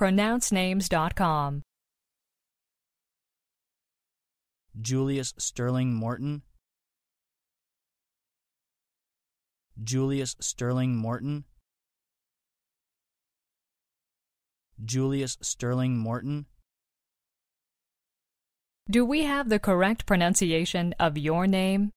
pronouncenames.com. Julius Sterling Morton Julius Sterling Morton Julius Sterling Morton Do we have the correct pronunciation of your name?